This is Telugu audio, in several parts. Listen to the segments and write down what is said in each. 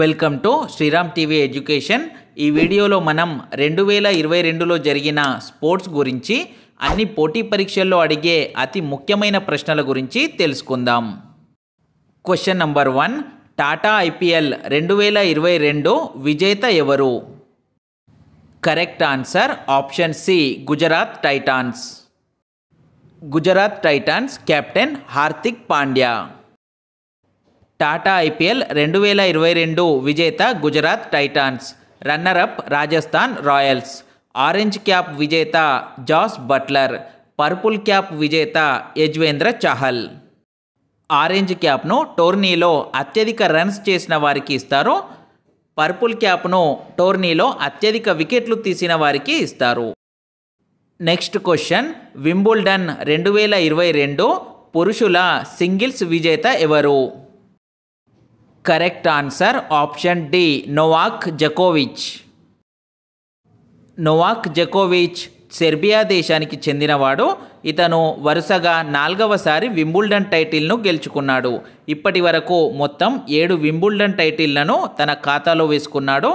welcome to Sriram TV education ఈ వీడియోలో మనం రెండు వేల ఇరవై రెండులో జరిగిన స్పోర్ట్స్ గురించి అన్ని పోటీ పరీక్షల్లో అడిగే అతి ముఖ్యమైన ప్రశ్నల గురించి తెలుసుకుందాం question number one Tata IPL రెండు వేల ఇరవై రెండు విజేత ఎవరు correct answer option C Gujarat Titans Gujarat Titans captain Hardik Pandya Tata IPL రెండు వేల ఇరవై రెండు విజేత Gujarat Titans runner up Rajasthan Royals orange cap విజేత జాస్ బట్లర్ పర్పుల్ క్యాప్ విజేత యజ్వేంద్ర చహల్ ఆరెంజ్ క్యాప్ను టోర్నీలో అత్యధిక రన్స్ చేసిన వారికి ఇస్తారు పర్పుల్ క్యాప్ను టోర్నీలో అత్యధిక వికెట్లు తీసిన వారికి ఇస్తారు నెక్స్ట్ క్వశ్చన్ వింబుల్డన్ రెండు వేల ఇరవై రెండు పురుషుల సింగిల్స్ విజేత ఎవరు correct answer option D Novak జకోవిచ్ Novak జకోవిచ్ Serbia దేశానికి చెందినవాడు ఇతను వరుసగా నాలుగవసారి వింబుల్డన్ టైటిల్ను గెలుచుకున్నాడు ఇప్పటి వరకు మొత్తం ఏడు వింబుల్డన్ టైటిళ్లను తన ఖాతాలో వేసుకున్నాడు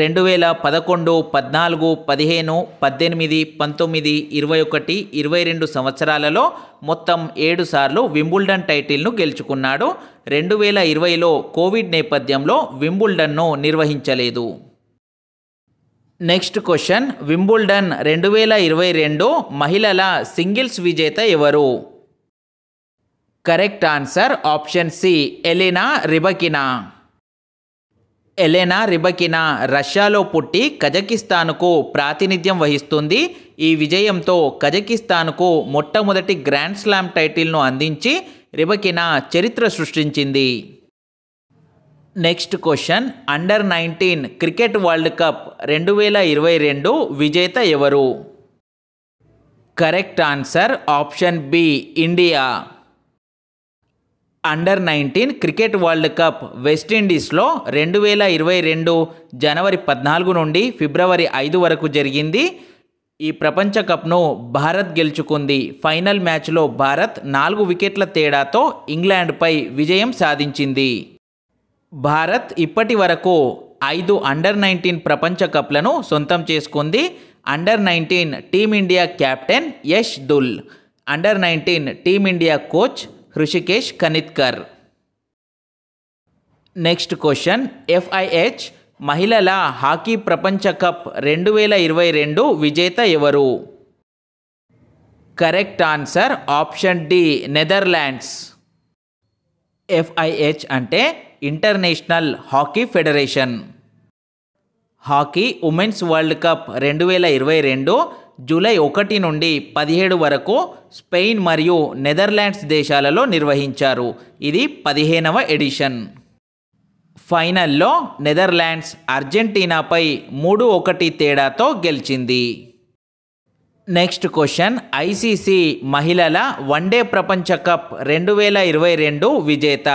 రెండు వేల పదకొండు పద్నాలుగు పదిహేను పద్దెనిమిది పంతొమ్మిది ఇరవై ఒకటి ఇరవై రెండు సంవత్సరాలలో మొత్తం ఏడు సార్లు వింబుల్డన్ టైటిల్ను గెలుచుకున్నాడు రెండు వేల ఇరవైలో కోవిడ్ నేపథ్యంలో వింబుల్డన్ను నిర్వహించలేదు నెక్స్ట్ క్వశ్చన్ వింబుల్డన్ రెండు వేల ఇరవై రెండు మహిళల సింగిల్స్ విజేత ఎవరు correct answer option C Elena Rybakina Elena Rybakina రష్యాలో పుట్టి కజకిస్తాన్కు ప్రాతినిధ్యం వహిస్తుంది ఈ విజయంతో కజకిస్తాన్కు మొట్టమొదటి గ్రాండ్ స్లామ్ టైటిల్ను అందించి రిబకినా చరిత్ర సృష్టించింది next question under nineteen cricket world cup రెండు వేల ఇరవై రెండు విజేత ఎవరు correct answer option B India under nineteen cricket world cup వెస్టిండీస్లో రెండు వేల ఇరవై రెండు జనవరి పద్నాలుగు నుండి ఫిబ్రవరి ఐదు వరకు జరిగింది ఈ ప్రపంచ కప్ను భారత్ గెలుచుకుంది ఫైనల్ మ్యాచ్లో భారత్ నాలుగు వికెట్ల తేడాతో ఇంగ్లాండ్పై విజయం సాధించింది భారత్ ఇప్పటి వరకు ఐదు అండర్ నైన్టీన్ ప్రపంచ కప్లను సొంతం చేసుకుంది under nineteen Team India captain Yash Dhull under nineteen Team India coach Rushikesh Kanitkar next question FIH మహిళల హాకీ ప్రపంచ కప్ రెండు వేల ఇరవై రెండు విజేత ఎవరు correct answer option D Netherlands FIH అంటే International Hockey Federation hockey women's world cup రెండు వేల ఇరవై రెండు జూలై ఒకటి నుండి పదిహేడు వరకు స్పెయిన్ మరియు నెదర్లాండ్స్ దేశాలలో నిర్వహించారు ఇది పదిహేనవ ఎడిషన్ ఫైనల్లో నెదర్లాండ్స్ అర్జెంటీనాపై మూడు ఒకటి తేడాతో గెలిచింది నెక్స్ట్ క్వశ్చన్ ఐసీసీ మహిళల వన్డే ప్రపంచ కప్ రెండు వేల ఇరవై రెండు విజేత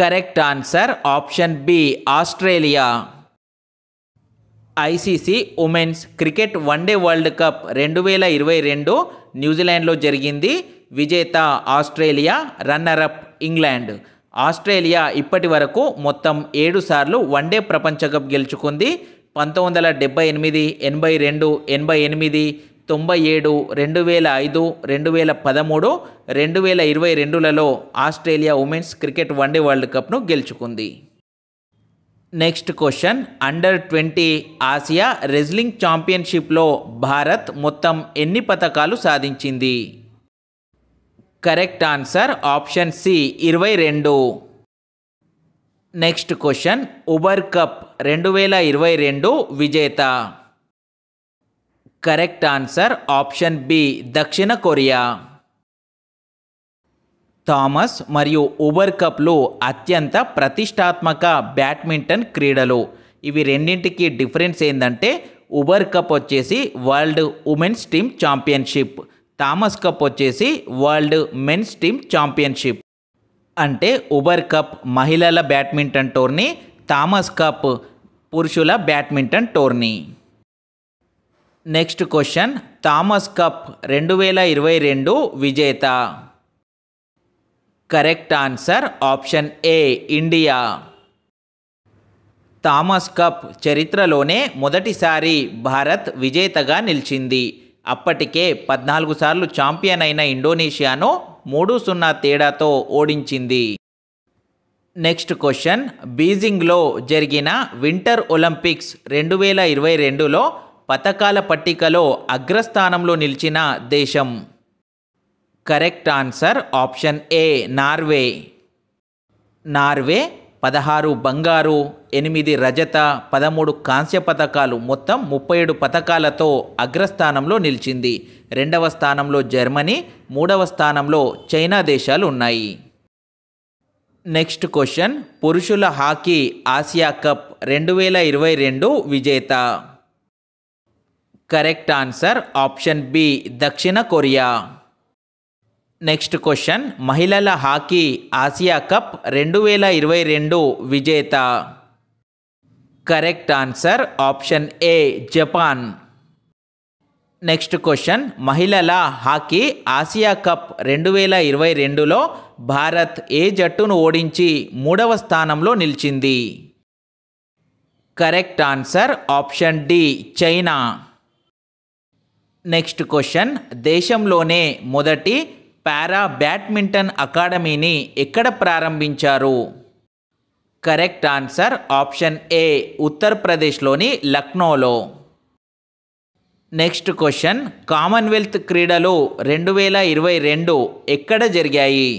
correct answer option B Australia ICC women's cricket one day world cup రెండు వేల ఇరవై రెండు న్యూజిలాండ్లో జరిగింది విజేత ఆస్ట్రేలియా రన్నరప్ ఇంగ్లాండ్ ఆస్ట్రేలియా ఇప్పటి వరకు మొత్తం ఏడు సార్లు వన్డే ప్రపంచ కప్ గెలుచుకుంది పంతొమ్మిది వందల డెబ్బై ఎనిమిది ఎనభై రెండు ఎనభై ఎనిమిది తొంభై ఏడు రెండు వేల ఐదు రెండు వేల పదమూడు రెండు వేల ఇరవై రెండులలో Australia women's cricket one day world కప్ను గెలుచుకుంది next question under twenty Asia wrestling ఛాంపియన్షిప్లో భారత్ మొత్తం ఎన్ని పథకాలు సాధించింది కరెక్ట్ ఆన్సర్ ఆప్షన్ సి ఇరవై రెండు నెక్స్ట్ క్వశ్చన్ ఉబర్ కప్ రెండు వేల ఇరవై రెండు విజేత కరెక్ట్ ఆన్సర్ ఆప్షన్ బి దక్షిణ కొరియా థామస్ మరియు ఉబర్ కప్లు అత్యంత ప్రతిష్టాత్మక బ్యాడ్మింటన్ క్రీడలు ఇవి రెండింటికి డిఫరెన్స్ ఏంటంటే ఉబర్ కప్ వచ్చేసి world women's team championship Thomas cup వచ్చేసి వరల్డ్ మెన్స్ టీమ్ ఛాంపియన్షిప్ అంటే ఉబర్ కప్ మహిళల బ్యాడ్మింటన్ టోర్నీ థామస్ కప్ పురుషుల badminton tourney next question Thomas cup రెండు వేల ఇరవై రెండు విజేత correct answer option A India Thomas cup చరిత్రలోనే మొదటిసారి భారత్ విజేతగా నిలిచింది అప్పటికే పద్నాలుగు సార్లు ఛాంపియన్ అయిన ఇండోనేషియాను మూడు సున్నా తేడాతో ఓడించింది నెక్స్ట్ క్వశ్చన్ బీజింగ్లో జరిగిన వింటర్ ఒలింపిక్స్ రెండు వేల ఇరవై రెండులో పథకాల పట్టికలో అగ్రస్థానంలో నిలిచిన దేశం correct answer option A Norway Norway పదహారు బంగారు ఎనిమిది రజత పదమూడు కాంస్య పథకాలు మొత్తం ముప్పై ఏడు పథకాలతో అగ్రస్థానంలో నిలిచింది రెండవ స్థానంలో జర్మనీ మూడవ స్థానంలో చైనా దేశాలు ఉన్నాయి నెక్స్ట్ క్వశ్చన్ పురుషుల హాకీ ఆసియా కప్ రెండు వేల ఇరవై రెండు విజేత కరెక్ట్ ఆన్సర్ ఆప్షన్ బి దక్షిణ కొరియా నెక్స్ట్ క్వశ్చన్ మహిళల హాకీ ఆసియా కప్ రెండు వేల ఇరవై రెండు విజేత correct answer option A Japan next question మహిళల హాకీ ఆసియా కప్ రెండు వేల ఇరవై రెండులో భారత్ ఏ జట్టును ఓడించి మూడవ స్థానంలో నిలిచింది correct answer option D China next question దేశంలోనే మొదటి పారా బ్యాడ్మింటన్ అకాడమీని ఎక్కడ ప్రారంభించారు కరెక్ట్ ఆన్సర్ ఆప్షన్ ఏ ఉత్తరప్రదేశ్లోని లక్నోలో నెక్స్ట్ క్వశ్చన్ కామన్వెల్త్ క్రీడలు రెండు వేల ఇరవై రెండు ఎక్కడ జరిగాయి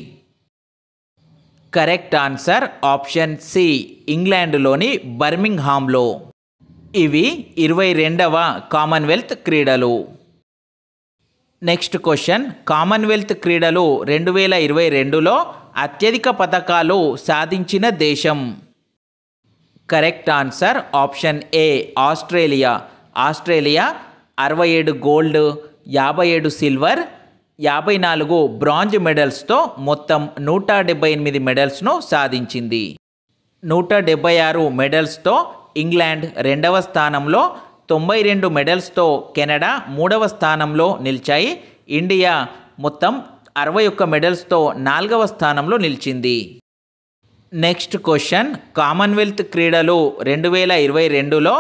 కరెక్ట్ ఆన్సర్ ఆప్షన్ సి ఇంగ్లాండ్లోని బర్మింగ్హామ్లో ఇవి ఇరవై రెండవ కామన్వెల్త్ క్రీడలు నెక్స్ట్ క్వశ్చన్ కామన్వెల్త్ క్రీడలు రెండు వేల ఇరవై రెండులో అత్యధిక పథకాలు సాధించిన దేశం correct answer option A Australia Australia అరవై ఏడు గోల్డ్ యాభై ఏడు సిల్వర్ యాభై నాలుగు బ్రాంజ్ మెడల్స్తో మొత్తం నూట డెబ్బై ఎనిమిది మెడల్స్ను సాధించింది నూట డెబ్బై ఆరు మెడల్స్తో ఇంగ్లాండ్ రెండవ స్థానంలో తొంభై రెండు మెడల్స్తో కెనడా మూడవ స్థానంలో నిలిచాయి ఇండియా మొత్తం అరవై ఒక్క మెడల్స్తో నాలుగవ స్థానంలో నిలిచింది నెక్స్ట్ క్వశ్చన్ కామన్వెల్త్ క్రీడలు రెండు వేల ఇరవై రెండులో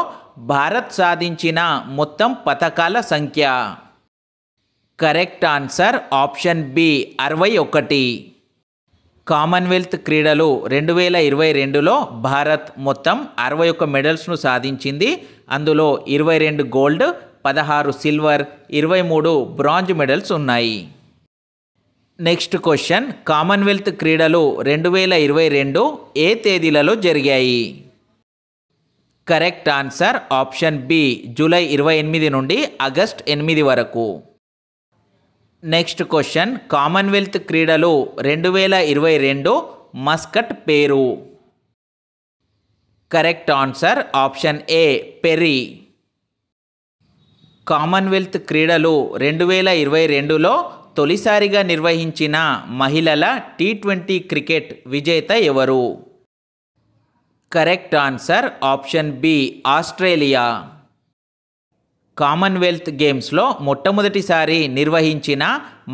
భారత్ సాధించిన మొత్తం పథకాల సంఖ్య కరెక్ట్ ఆన్సర్ ఆప్షన్ బి అరవై ఒకటి కామన్వెల్త్ క్రీడలు రెండు వేల ఇరవై రెండులో భారత్ మొత్తం అరవై ఒక్క మెడల్స్ను సాధించింది అందులో ఇరవై రెండు గోల్డ్ పదహారు సిల్వర్ ఇరవై మూడు బ్రాంజ్ మెడల్స్ ఉన్నాయి నెక్స్ట్ క్వశ్చన్ కామన్వెల్త్ క్రీడలు రెండు వేల ఇరవై రెండు ఏ తేదీలలో జరిగాయి correct answer option B July ఇరవై ఎనిమిది నుండి ఆగస్ట్ ఎనిమిది వరకు నెక్స్ట్ క్వశ్చన్ కామన్వెల్త్ క్రీడలు రెండు వేల ఇరవై రెండు మస్కట్ పేరు correct answer option A Perry Commonwealth క్రీడలు రెండు వేల ఇరవై రెండులో తొలిసారిగా నిర్వహించిన మహిళల టీ ట్వంటీ క్రికెట్ విజేత ఎవరు correct answer option B Australia Commonwealth గేమ్స్లో మొట్టమొదటిసారి నిర్వహించిన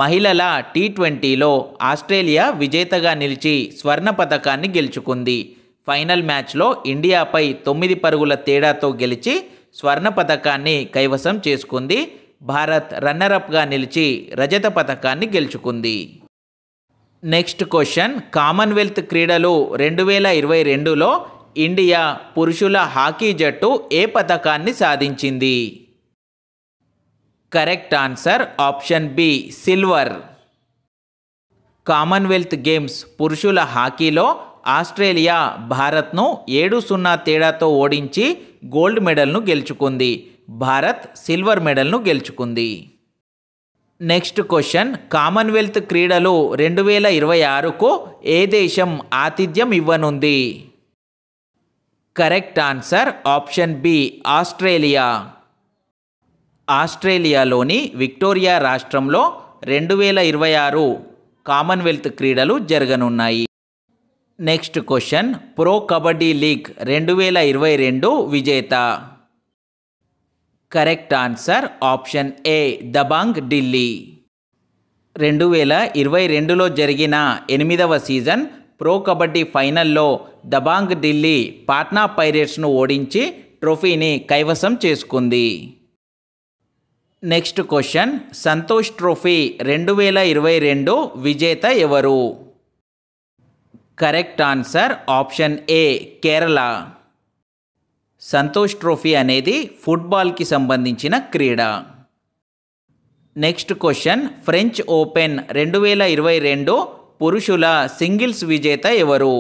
మహిళల టీ ట్వంటీలో ఆస్ట్రేలియా విజేతగా నిలిచి స్వర్ణ పథకాన్ని గెలుచుకుంది ఫైనల్ మ్యాచ్లో ఇండియాపై తొమ్మిది పరుగుల తేడాతో గెలిచి స్వర్ణ పథకాన్ని కైవసం చేసుకుంది భారత్ రన్నరప్గా నిలిచి రజత పథకాన్ని గెలుచుకుంది నెక్స్ట్ క్వశ్చన్ కామన్వెల్త్ క్రీడలు రెండు వేల ఇరవై రెండులో ఇండియా పురుషుల హాకీ జట్టు ఏ పథకాన్ని సాధించింది correct answer option B silver Commonwealth games పురుషుల హాకీలో ఆస్ట్రేలియా భారత్ను ఏడు సున్నా తేడాతో ఓడించి గోల్డ్ మెడల్ను గెలుచుకుంది భారత్ సిల్వర్ మెడల్ను గెలుచుకుంది నెక్స్ట్ క్వశ్చన్ కామన్వెల్త్ క్రీడలు రెండు వేల ఇరవై ఆరుకు ఏ దేశం ఆతిథ్యం ఇవ్వనుంది correct answer option B Australia ఆస్ట్రేలియాలోని విక్టోరియా రాష్ట్రంలో రెండు వేల ఇరవై ఆరు కామన్వెల్త్ క్రీడలు జరగనున్నాయి next question pro kabaddi league రెండు వేల ఇరవై రెండు విజేత correct answer option A Dabang Delhi రెండు వేల ఇరవై రెండులో జరిగిన ఎనిమిదవ సీజన్ ప్రో కబడ్డీ ఫైనల్లో దబాంగ్ ఢిల్లీ పాట్నా పైరేట్స్ను ఓడించి ట్రోఫీని కైవసం చేసుకుంది నెక్స్ట్ క్వశ్చన్ సంతోష్ ట్రోఫీ రెండు వేల ఇరవై రెండు విజేత ఎవరు correct answer option A Kerala Santosh trophy అనేది ఫుట్బాల్కి సంబంధించిన క్రీడ నెక్స్ట్ క్వశ్చన్ ఫ్రెంచ్ ఓపెన్ రెండు వేల ఇరవై రెండు పురుషుల సింగిల్స్ విజేత ఎవరు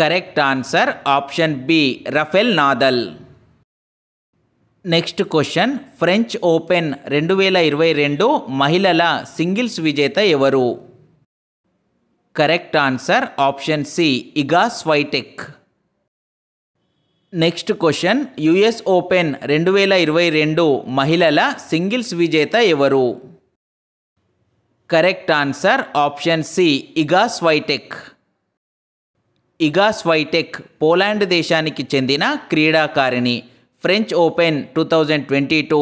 correct answer option B Rafael Nadal next question French Open రెండు వేల ఇరవై రెండు మహిళల సింగిల్స్ విజేత ఎవరు correct answer option C Iga Swiatek next question US Open రెండు వేల ఇరవై రెండు మహిళల సింగిల్స్ విజేత ఎవరు correct answer option C Iga Swiatek Iga Swiatek Poland దేశానికి చెందిన క్రీడాకారిణి French Open two thousand twenty two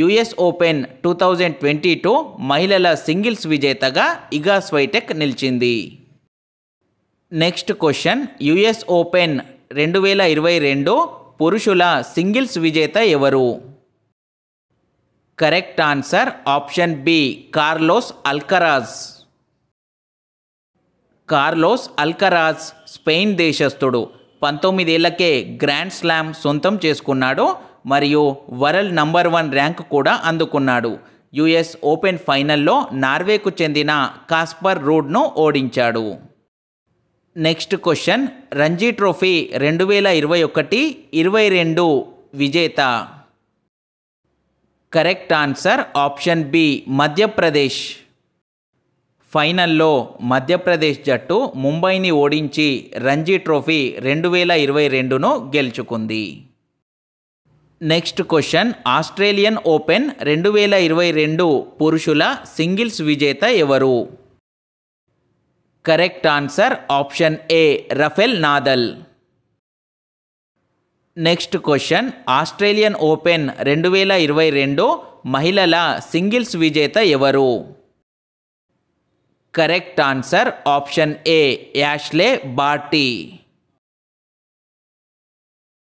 US Open two thousand twenty two మహిళల సింగిల్స్ విజేతగా ఇగా స్వైటెక్ నిలిచింది నెక్స్ట్ క్వశ్చన్ యుఎస్ ఓపెన్ రెండు వేల ఇరవై రెండు పురుషుల సింగిల్స్ విజేత ఎవరు correct answer option B Carlos Alcaraz Carlos Alcaraz Spain దేశస్థుడు పంతొమ్మిదేళ్లకే గ్రాండ్ స్లామ్ సొంతం చేసుకున్నాడు మరియు వరల్డ్ నంబర్ వన్ ర్యాంక్ కూడా అందుకున్నాడు యుఎస్ ఓపెన్ ఫైనల్లో నార్వేకు చెందిన కాస్పర్ రూడ్ను ఓడించాడు నెక్స్ట్ క్వశ్చన్ రంజీ ట్రోఫీ రెండు వేల ఇరవై ఒకటి ఇరవై రెండు విజేత correct answer option B Madhya Pradesh ఫైనల్లో మధ్యప్రదేశ్ జట్టు ముంబైని ఓడించి రంజీ ట్రోఫీ రెండు వేల ఇరవై రెండును గెలుచుకుంది నెక్స్ట్ క్వశ్చన్ ఆస్ట్రేలియన్ ఓపెన్ రెండు వేల ఇరవై రెండు పురుషుల సింగిల్స్ విజేత ఎవరు correct answer option A Rafael Nadal next question Australian Open రెండు వేల ఇరవై రెండు మహిళల సింగిల్స్ విజేత ఎవరు correct answer option A Ashleigh Barty